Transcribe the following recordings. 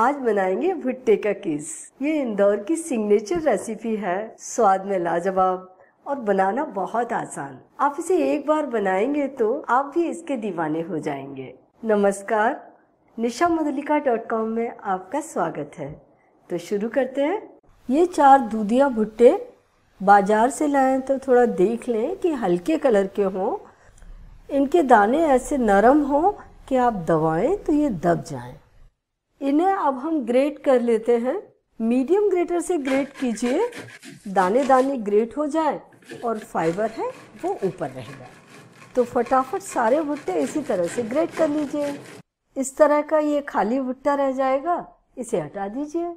आज बनाएंगे भुट्टे का केस ये इंदौर की सिग्नेचर रेसिपी है स्वाद में लाजवाब और बनाना बहुत आसान आप इसे एक बार बनाएंगे तो आप भी इसके दीवाने हो जाएंगे नमस्कार निशा मधुलिका डॉट कॉम में आपका स्वागत है तो शुरू करते हैं ये चार दूधिया भुट्टे बाजार से लाए तो थोड़ा देख लें कि हल्के कलर के हों इनके दाने ऐसे नरम हों कि आप दबाएं तो ये दब जाएं इन्हें अब हम ग्रेट कर लेते हैं मीडियम ग्रेटर से ग्रेट कीजिए दाने दाने ग्रेट हो जाए और फाइबर है वो ऊपर रहेगा तो फटाफट सारे भुट्टे इसी तरह से ग्रेट कर लीजिए इस तरह का ये खाली भुट्टा रह जाएगा इसे हटा दीजिए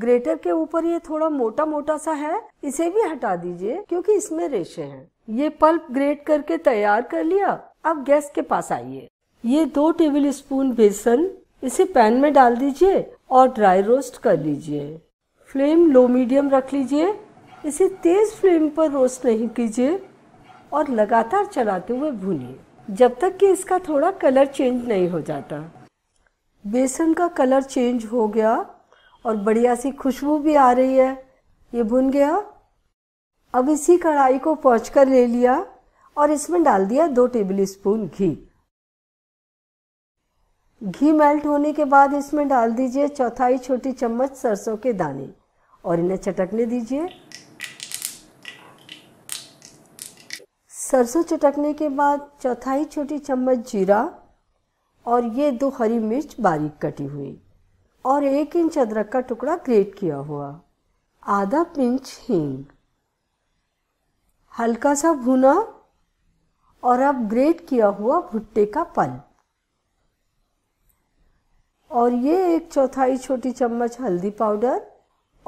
ग्रेटर के ऊपर ये थोड़ा मोटा मोटा सा है इसे भी हटा दीजिए क्योंकि इसमें रेशे हैं ये पल्प ग्रेट करके तैयार कर लिया अब गैस के पास आइए ये दो टेबल स्पून बेसन इसे पैन में डाल दीजिए और ड्राई रोस्ट कर लीजिए फ्लेम लो मीडियम रख लीजिए इसे तेज़ फ्लेम पर रोस्ट नहीं कीजिए और लगातार चलाते हुए भूनिए जब तक कि इसका थोड़ा कलर चेंज नहीं हो जाता बेसन का कलर चेंज हो गया और बढ़िया सी खुशबू भी आ रही है ये भुन गया अब इसी कढ़ाई को पहुँच ले लिया और इसमें डाल दिया दो टेबल स्पून घी घी मेल्ट होने के बाद इसमें डाल दीजिए चौथाई छोटी चम्मच सरसों के दाने और इन्हें चटकने दीजिए सरसों चटकने के बाद चौथाई छोटी चम्मच जीरा और ये दो हरी मिर्च बारीक कटी हुई और एक इंच अदरक का टुकड़ा ग्रेट किया हुआ आधा पिंच हींग हल्का सा भुना और अब ग्रेट किया हुआ भुट्टे का पल्प और ये एक चौथाई छोटी चम्मच हल्दी पाउडर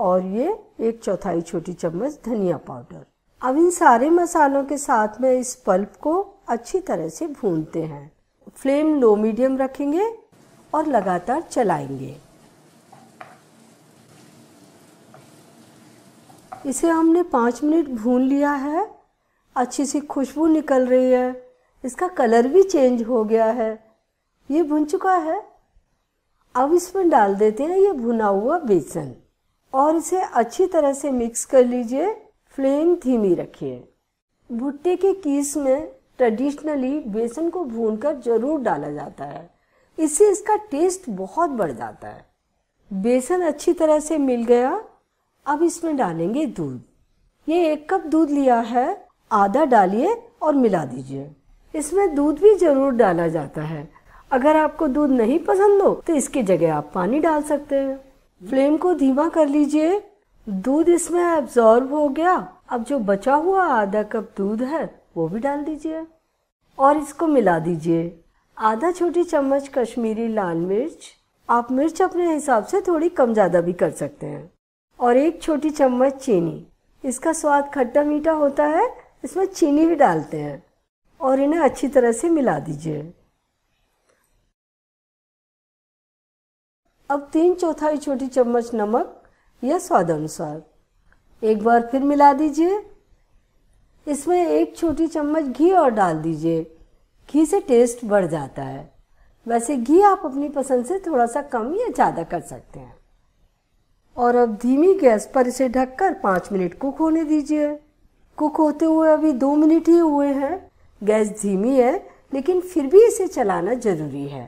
और ये एक चौथाई छोटी चम्मच धनिया पाउडर अब इन सारे मसालों के साथ में इस पल्प को अच्छी तरह से भूनते हैं फ्लेम लो मीडियम रखेंगे और लगातार चलाएंगे इसे हमने पाँच मिनट भून लिया है अच्छी सी खुशबू निकल रही है इसका कलर भी चेंज हो गया है ये भुन चुका है अब इसमें डाल देते हैं ये भुना हुआ बेसन और इसे अच्छी तरह से मिक्स कर लीजिए फ्लेम धीमी रखिए भुट्टे के कीस में ट्रेडिशनली बेसन को भूनकर जरूर डाला जाता है इससे इसका टेस्ट बहुत बढ़ जाता है बेसन अच्छी तरह से मिल गया अब इसमें डालेंगे दूध ये एक कप दूध लिया है आधा डालिए और मिला दीजिए इसमें दूध भी ज़रूर डाला जाता है अगर आपको दूध नहीं पसंद हो तो इसकी जगह आप पानी डाल सकते हैं फ्लेम को धीमा कर लीजिए दूध इसमें एब्जॉर्ब हो गया अब जो बचा हुआ आधा कप दूध है वो भी डाल दीजिए और इसको मिला दीजिए आधा छोटी चम्मच कश्मीरी लाल मिर्च आप मिर्च अपने हिसाब से थोड़ी कम ज़्यादा भी कर सकते हैं और एक छोटी चम्मच चीनी इसका स्वाद खट्टा मीठा होता है इसमें चीनी भी डालते हैं और इन्हें अच्छी तरह से मिला दीजिए अब तीन चौथाई छोटी चम्मच नमक या स्वाद अनुसार एक बार फिर मिला दीजिए इसमें एक छोटी चम्मच घी और डाल दीजिए घी से टेस्ट बढ़ जाता है वैसे घी आप अपनी पसंद से थोड़ा सा कम या ज़्यादा कर सकते हैं और अब धीमी गैस पर इसे ढककर पाँच मिनट कुक होने दीजिए कुक होते हुए अभी दो मिनट ही हुए हैं गैस धीमी है लेकिन फिर भी इसे चलाना ज़रूरी है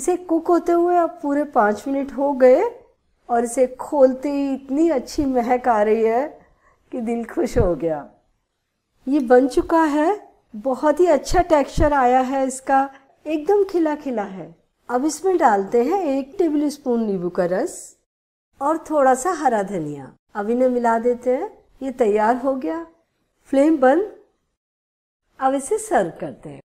इसे कुक होते हुए अब पूरे पाँच मिनट हो गए और इसे खोलते ही इतनी अच्छी महक आ रही है कि दिल खुश हो गया ये बन चुका है बहुत ही अच्छा टेक्सचर आया है इसका एकदम खिला खिला है अब इसमें डालते हैं एक टेबल स्पून नींबू का रस और थोड़ा सा हरा धनिया अब इन्हें मिला देते हैं ये तैयार हो गया फ्लेम बंद अब इसे सर्व करते हैं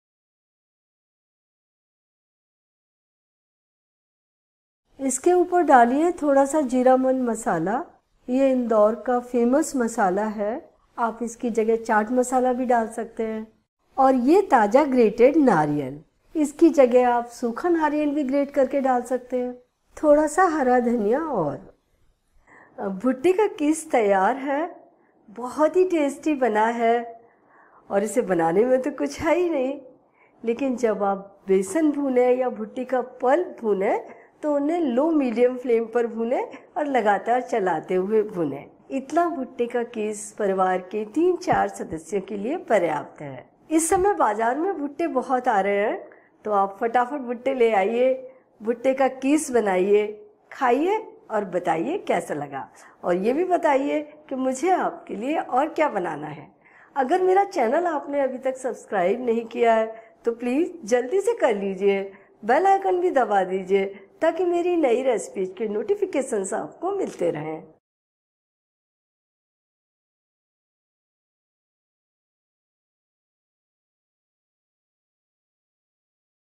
इसके ऊपर डालिए थोड़ा सा जीरा मन मसाला ये इंदौर का फेमस मसाला है आप इसकी जगह चाट मसाला भी डाल सकते हैं और ये ताज़ा ग्रेटेड नारियल इसकी जगह आप सूखा नारियल भी ग्रेट करके डाल सकते हैं थोड़ा सा हरा धनिया और भुट्टे का किस तैयार है बहुत ही टेस्टी बना है और इसे बनाने में तो कुछ है ही नहीं लेकिन जब आप बेसन भूने या भुट्टी का पल्प भूने तो उन्हें लो मीडियम फ्लेम पर भूने और लगातार चलाते हुए भूने इतना भुट्टे का केस परिवार के तीन चार सदस्यों के लिए पर्याप्त है इस समय बाजार में भुट्टे बहुत आ रहे हैं तो आप फटाफट भुट्टे ले आइए भुट्टे का केस बनाइए खाइए और बताइए कैसा लगा और ये भी बताइए कि मुझे आपके लिए और क्या बनाना है अगर मेरा चैनल आपने अभी तक सब्सक्राइब नहीं किया है तो प्लीज़ जल्दी से कर लीजिए बेल आइकन भी दबा दीजिए ताकि मेरी नई रेसिपीज के नोटिफिकेशन आपको मिलते रहें